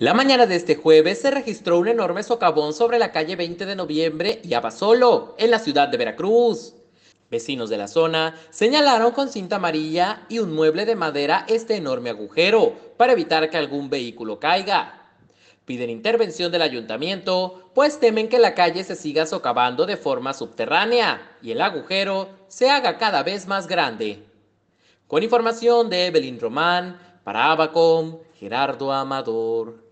La mañana de este jueves se registró un enorme socavón sobre la calle 20 de noviembre y Abasolo, en la ciudad de Veracruz. Vecinos de la zona señalaron con cinta amarilla y un mueble de madera este enorme agujero para evitar que algún vehículo caiga. Piden intervención del ayuntamiento, pues temen que la calle se siga socavando de forma subterránea y el agujero se haga cada vez más grande. Con información de Evelyn Román, para Abacom, Gerardo Amador.